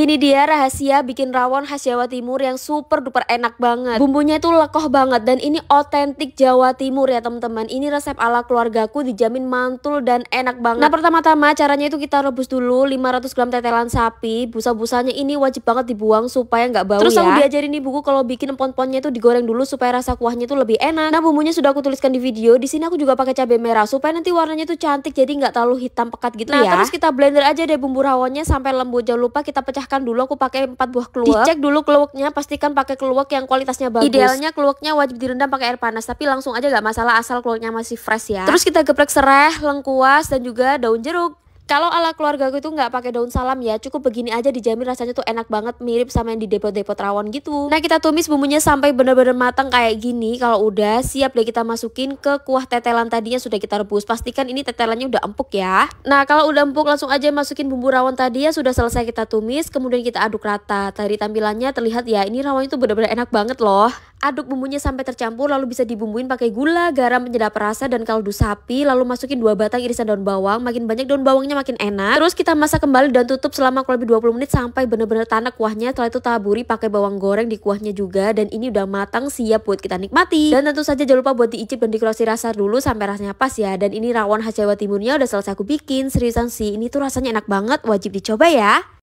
Ini dia rahasia bikin rawon khas Jawa Timur yang super duper enak banget. Bumbunya itu lekoh banget dan ini otentik Jawa Timur ya teman-teman. Ini resep ala keluargaku dijamin mantul dan enak banget. Nah pertama-tama caranya itu kita rebus dulu 500 gram tetelan sapi. Busa-busanya ini wajib banget dibuang supaya nggak bau Terus ya. aku diajarin ibuku kalau bikin pon ponnya itu digoreng dulu supaya rasa kuahnya itu lebih enak. Nah bumbunya sudah aku tuliskan di video. Di sini aku juga pakai cabai merah supaya nanti warnanya itu cantik jadi nggak terlalu hitam pekat gitu nah, ya. Nah terus kita blender aja deh bumbu rawonnya sampai lembut. Jangan lupa kita pecah pisahkan dulu aku pakai empat buah keluak dicek dulu keluaknya pastikan pakai keluak yang kualitasnya bagus idealnya keluaknya wajib direndam pakai air panas tapi langsung aja gak masalah asal keluaknya masih fresh ya terus kita geprek serai lengkuas dan juga daun jeruk kalau ala keluarga gue tuh nggak pakai daun salam ya, cukup begini aja dijamin rasanya tuh enak banget, mirip sama yang di depot-depot rawon gitu. Nah kita tumis bumbunya sampai bener-bener matang kayak gini. Kalau udah siap deh kita masukin ke kuah tetelan tadinya sudah kita rebus. Pastikan ini tetelannya udah empuk ya. Nah kalau udah empuk langsung aja masukin bumbu rawon tadi ya sudah selesai kita tumis, kemudian kita aduk rata. Tadi tampilannya terlihat ya ini rawon itu bener-bener enak banget loh aduk bumbunya sampai tercampur lalu bisa dibumbuin pakai gula, garam penyedap rasa dan kaldu sapi lalu masukin dua batang irisan daun bawang makin banyak daun bawangnya makin enak terus kita masak kembali dan tutup selama kurang lebih 20 menit sampai benar-benar tanak kuahnya setelah itu taburi pakai bawang goreng di kuahnya juga dan ini udah matang siap buat kita nikmati dan tentu saja jangan lupa buat diicip dan dikrosi rasa dulu sampai rasanya pas ya dan ini rawon khas Jawa Timurnya udah selesai aku bikin seriusan sih ini tuh rasanya enak banget wajib dicoba ya